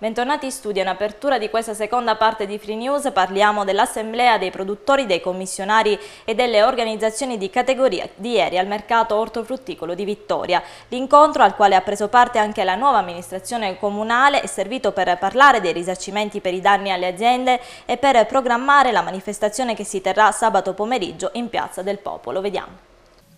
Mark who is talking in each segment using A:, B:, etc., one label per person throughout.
A: Bentornati in studio, in apertura di questa seconda parte di Free News parliamo dell'assemblea dei produttori, dei commissionari e delle organizzazioni di categoria di ieri al mercato ortofrutticolo di Vittoria. L'incontro al quale ha preso parte anche la nuova amministrazione comunale è servito per parlare dei risarcimenti per i danni alle aziende e per programmare la manifestazione che si terrà sabato pomeriggio in Piazza del Popolo. Vediamo.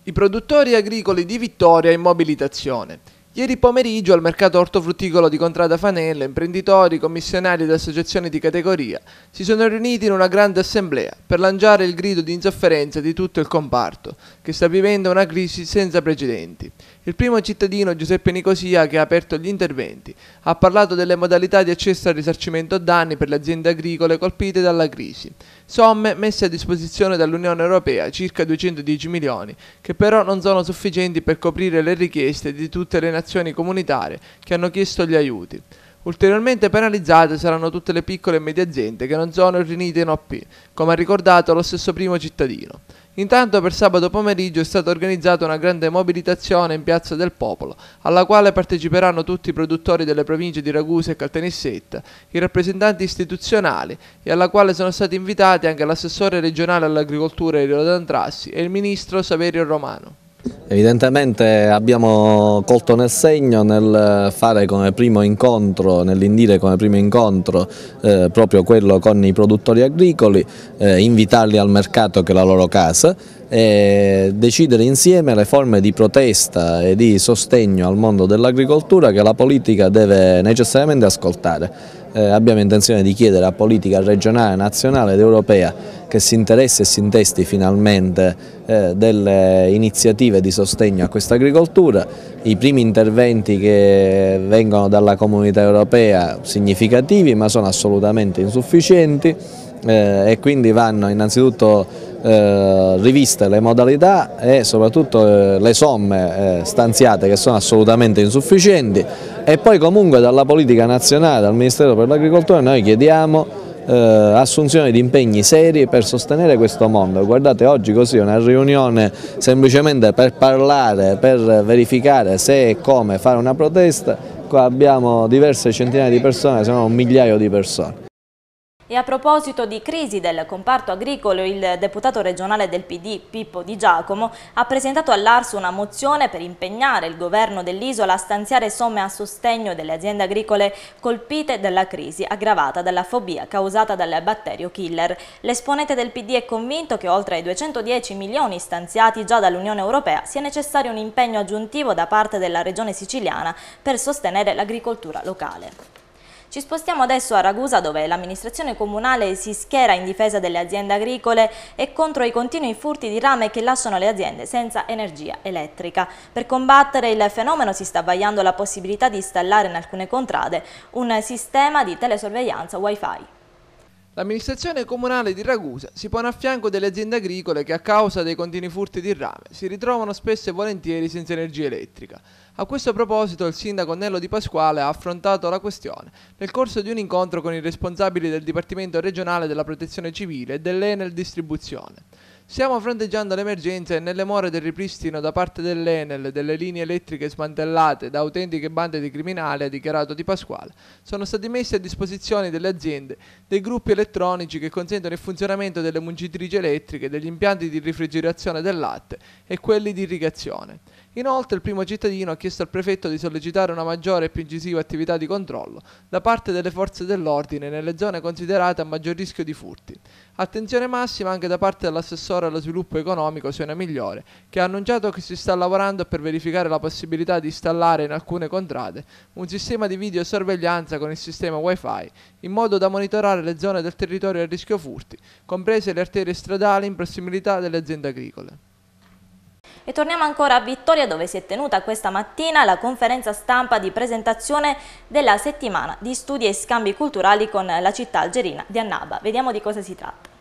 B: I produttori agricoli di Vittoria in mobilitazione. Ieri pomeriggio al mercato ortofrutticolo di Contrada Fanella, imprenditori, commissionari ed associazioni di categoria si sono riuniti in una grande assemblea per lanciare il grido di insofferenza di tutto il comparto, che sta vivendo una crisi senza precedenti. Il primo cittadino Giuseppe Nicosia che ha aperto gli interventi ha parlato delle modalità di accesso al risarcimento danni per le aziende agricole colpite dalla crisi, somme messe a disposizione dall'Unione Europea circa 210 milioni, che però non sono sufficienti per coprire le richieste di tutte le nazioni comunitarie che hanno chiesto gli aiuti. Ulteriormente penalizzate saranno tutte le piccole e medie aziende che non sono riunite in OP, come ha ricordato lo stesso primo cittadino. Intanto per sabato pomeriggio è stata organizzata una grande mobilitazione in Piazza del Popolo, alla quale parteciperanno tutti i produttori delle province di Ragusa e Caltanissetta, i rappresentanti istituzionali e alla quale sono stati invitati anche l'assessore regionale all'agricoltura Iriola D'Antrassi e il ministro Saverio Romano.
C: Evidentemente abbiamo colto nel segno nel fare come primo incontro, nell'indire come primo incontro eh, proprio quello con i produttori agricoli, eh, invitarli al mercato che è la loro casa e decidere insieme le forme di protesta e di sostegno al mondo dell'agricoltura che la politica deve necessariamente ascoltare eh, abbiamo intenzione di chiedere a politica regionale, nazionale ed europea che si interessi e si intesti finalmente eh, delle iniziative di sostegno a questa agricoltura. I primi interventi che vengono dalla comunità europea significativi ma sono assolutamente insufficienti eh, e quindi vanno innanzitutto eh, riviste le modalità e soprattutto eh, le somme eh, stanziate che sono assolutamente insufficienti e poi comunque dalla politica nazionale, dal Ministero per l'Agricoltura noi chiediamo eh, assunzione di impegni seri per sostenere questo mondo. Guardate oggi così una riunione semplicemente per parlare, per verificare se e come fare una protesta, qua abbiamo diverse centinaia di persone, se no un migliaio di persone.
A: E a proposito di crisi del comparto agricolo, il deputato regionale del PD Pippo Di Giacomo ha presentato all'Arso una mozione per impegnare il governo dell'isola a stanziare somme a sostegno delle aziende agricole colpite dalla crisi aggravata dalla fobia causata dal batterio killer. L'esponente del PD è convinto che oltre ai 210 milioni stanziati già dall'Unione Europea sia necessario un impegno aggiuntivo da parte della regione siciliana per sostenere l'agricoltura locale. Ci spostiamo adesso a Ragusa dove l'amministrazione comunale si schiera in difesa delle aziende agricole e contro i continui furti di rame che lasciano le aziende senza energia elettrica. Per combattere il fenomeno si sta vagliando la possibilità di installare in alcune contrade un sistema di telesorveglianza wifi.
B: L'amministrazione comunale di Ragusa si pone a fianco delle aziende agricole che a causa dei continui furti di rame si ritrovano spesso e volentieri senza energia elettrica. A questo proposito il sindaco Nello Di Pasquale ha affrontato la questione nel corso di un incontro con i responsabili del Dipartimento regionale della Protezione Civile e dell'Enel Distribuzione. Stiamo fronteggiando l'emergenza e nelle more del ripristino da parte dell'Enel delle linee elettriche smantellate da autentiche bande di criminali, ha dichiarato Di Pasquale, sono stati messi a disposizione delle aziende dei gruppi elettronici che consentono il funzionamento delle mungitrici elettriche, degli impianti di rifrigerazione del latte e quelli di irrigazione. Inoltre il primo cittadino ha chiesto al prefetto di sollecitare una maggiore e più incisiva attività di controllo da parte delle forze dell'ordine nelle zone considerate a maggior rischio di furti. Attenzione massima anche da parte dell'assessore allo sviluppo economico Suena Migliore, che ha annunciato che si sta lavorando per verificare la possibilità di installare in alcune contrade un sistema di videosorveglianza con il sistema wifi, in modo da monitorare le zone del territorio a rischio furti, comprese le arterie stradali in prossimità delle aziende agricole.
A: E torniamo ancora a Vittoria dove si è tenuta questa mattina la conferenza stampa di presentazione della settimana di studi e scambi culturali con la città algerina di Annaba. Vediamo di cosa si tratta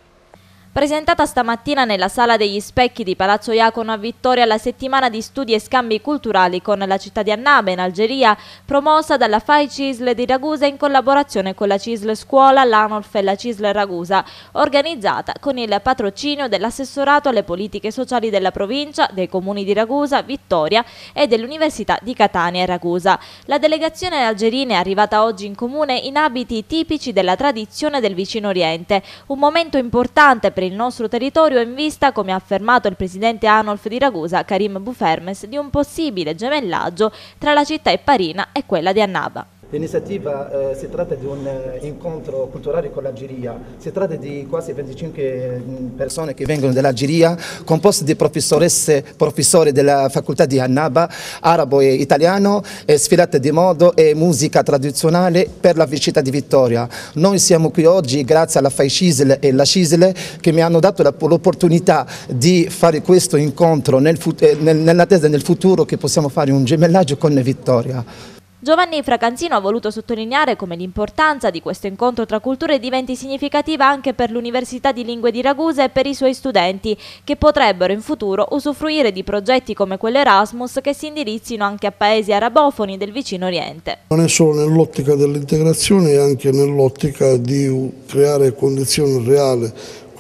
A: presentata stamattina nella Sala degli Specchi di Palazzo Iacono a Vittoria alla settimana di studi e scambi culturali con la città di Annabe in Algeria, promossa dalla FAI CISL di Ragusa in collaborazione con la CISL Scuola, l'ANOLF e la CISL Ragusa, organizzata con il patrocinio dell'assessorato alle politiche sociali della provincia, dei comuni di Ragusa, Vittoria e dell'Università di Catania e Ragusa. La delegazione algerina è arrivata oggi in comune in abiti tipici della tradizione del vicino Oriente, un momento importante per per il nostro territorio in vista, come ha affermato il presidente Anolf di Ragusa, Karim Bufermes, di un possibile gemellaggio tra la città Parina e quella di Annaba.
C: L'iniziativa eh, si
B: tratta di un eh, incontro culturale con l'Algeria, si tratta di quasi 25 persone che vengono dall'Algeria, composte di professoresse, professori della facoltà di Annaba, arabo e italiano, e sfilate di modo e musica tradizionale per la città di Vittoria. Noi siamo qui oggi grazie alla Fai Cisle e la Cisle che mi hanno dato l'opportunità di fare questo incontro nel, eh, nell'attesa nel futuro che possiamo fare un gemellaggio con Vittoria.
A: Giovanni Fracanzino ha voluto sottolineare come l'importanza di questo incontro tra culture diventi significativa anche per l'Università di Lingue di Ragusa e per i suoi studenti, che potrebbero in futuro usufruire di progetti come quello Erasmus che si indirizzino anche a paesi arabofoni del vicino Oriente.
B: Non è solo nell'ottica dell'integrazione, è anche nell'ottica di creare condizioni reali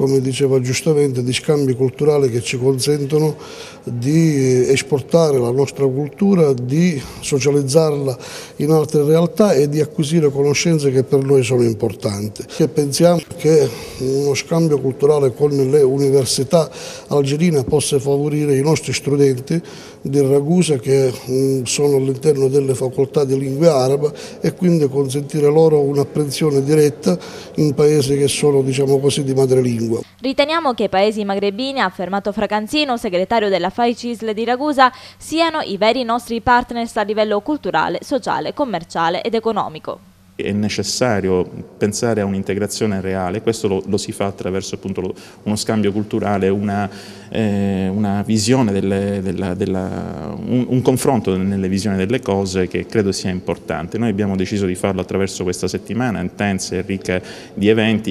B: come diceva giustamente, di scambi culturali che ci consentono di esportare la nostra cultura, di socializzarla in altre realtà e di acquisire conoscenze che per noi sono importanti. E pensiamo che uno scambio culturale con le università algerine possa favorire i nostri studenti di Ragusa che mm, sono all'interno delle facoltà di lingue araba e quindi consentire loro un'apprensione diretta in paesi che sono diciamo così, di madrelingua lingua.
A: Riteniamo che i paesi magrebini, ha affermato Fracanzino, segretario della FAI CISL di Ragusa, siano i veri nostri partners a livello culturale, sociale, commerciale ed economico
C: è necessario pensare a un'integrazione reale, questo lo, lo si fa attraverso appunto, uno scambio culturale, una, eh, una visione delle, della, della, un, un, confronto nelle visioni delle cose che credo sia importante. Noi abbiamo deciso di farlo attraverso questa settimana intensa e ricca di eventi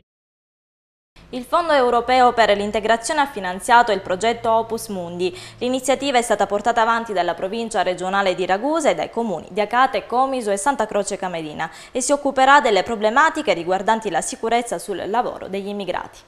A: il Fondo europeo per l'integrazione ha finanziato il progetto Opus Mundi. L'iniziativa è stata portata avanti dalla provincia regionale di Ragusa e dai comuni di Acate, Comiso e Santa Croce Camerina e si occuperà delle problematiche riguardanti la sicurezza sul lavoro degli immigrati.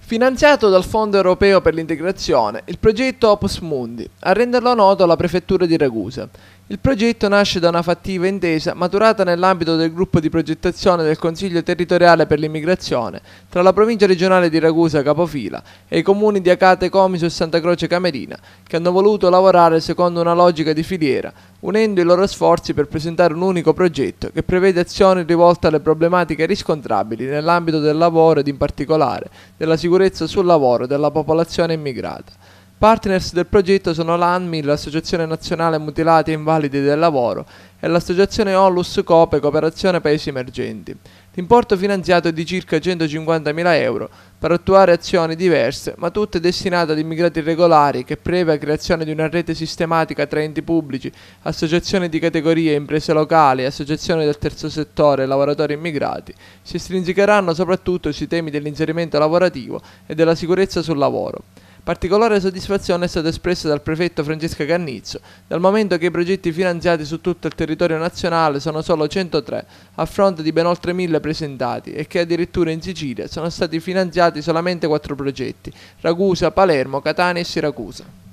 B: Finanziato dal Fondo europeo per l'integrazione, il progetto Opus Mundi, a renderlo noto alla prefettura di Ragusa, il progetto nasce da una fattiva intesa maturata nell'ambito del gruppo di progettazione del Consiglio territoriale per l'immigrazione tra la provincia regionale di Ragusa Capofila e i comuni di Acate Comiso e Santa Croce Camerina, che hanno voluto lavorare secondo una logica di filiera, unendo i loro sforzi per presentare un unico progetto che prevede azioni rivolte alle problematiche riscontrabili nell'ambito del lavoro ed in particolare della sicurezza sul lavoro della popolazione immigrata. Partners del progetto sono l'ANMI, l'Associazione Nazionale Mutilati e Invalidi del Lavoro e l'Associazione Onlus Cope Cooperazione Paesi Emergenti. L'importo finanziato è di circa 150.000 euro per attuare azioni diverse, ma tutte destinate ad immigrati irregolari che previa creazione di una rete sistematica tra enti pubblici, associazioni di categorie, imprese locali, associazioni del terzo settore e lavoratori immigrati, si stringicheranno soprattutto sui temi dell'inserimento lavorativo e della sicurezza sul lavoro. Particolare soddisfazione è stata espressa dal prefetto Francesca Cannizzo, dal momento che i progetti finanziati su tutto il territorio nazionale sono solo 103, a fronte di ben oltre 1000 presentati, e che addirittura in Sicilia sono stati finanziati solamente 4 progetti, Ragusa, Palermo, Catania e Siracusa.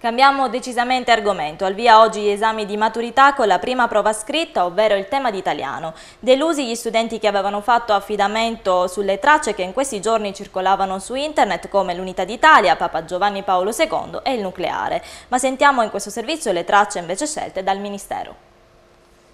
A: Cambiamo decisamente argomento. Al via oggi gli esami di maturità con la prima prova scritta, ovvero il tema di italiano. Delusi gli studenti che avevano fatto affidamento sulle tracce che in questi giorni circolavano su internet come l'Unità d'Italia, Papa Giovanni Paolo II e il nucleare. Ma sentiamo in questo servizio le tracce invece scelte dal Ministero.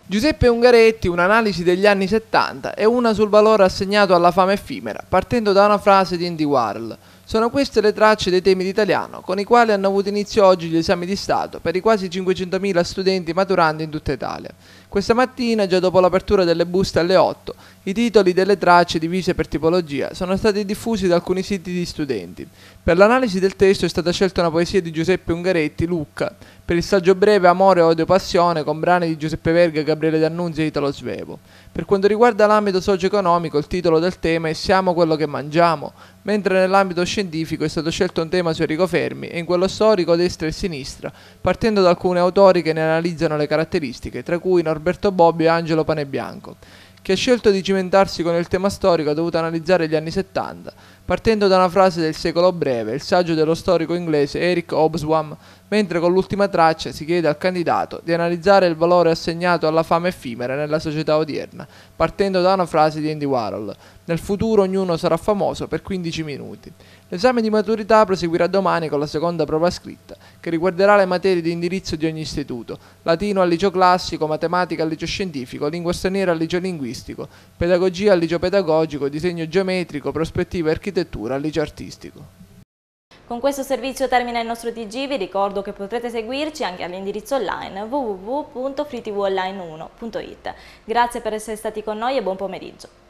B: Giuseppe Ungaretti, un'analisi degli anni 70 e una sul valore assegnato alla fama effimera, partendo da una frase di Andy Warhol. Sono queste le tracce dei temi di italiano, con i quali hanno avuto inizio oggi gli esami di Stato per i quasi 500.000 studenti maturandi in tutta Italia. Questa mattina, già dopo l'apertura delle buste alle 8, i titoli delle tracce divise per tipologia sono stati diffusi da alcuni siti di studenti. Per l'analisi del testo è stata scelta una poesia di Giuseppe Ungaretti, Lucca, per il saggio breve Amore, Odio, Passione, con brani di Giuseppe Verga, Gabriele D'Annunzio e Italo Svevo. Per quanto riguarda l'ambito socio-economico, il titolo del tema è Siamo quello che mangiamo, mentre nell'ambito scientifico è stato scelto un tema su Enrico Fermi e in quello storico destra e sinistra, partendo da alcuni autori che ne analizzano le caratteristiche, tra cui Norberto Bobbio e Angelo Panebianco, che ha scelto di cimentarsi con il tema storico dovuto analizzare gli anni 70, partendo da una frase del secolo breve, il saggio dello storico inglese Eric Hobsbawm, mentre con l'ultima traccia si chiede al candidato di analizzare il valore assegnato alla fama effimera nella società odierna, partendo da una frase di Andy Warhol. Nel futuro ognuno sarà famoso per 15 minuti. L'esame di maturità proseguirà domani con la seconda prova scritta, che riguarderà le materie di indirizzo di ogni istituto, latino al liceo classico, matematica al liceo scientifico, lingua straniera al liceo linguistico, pedagogia al liceo pedagogico, disegno geometrico, prospettiva e architettura al liceo artistico.
A: Con questo servizio termina il nostro TG, vi ricordo che potrete seguirci anche all'indirizzo online www.freetvonline1.it. Grazie per essere stati con noi e buon pomeriggio.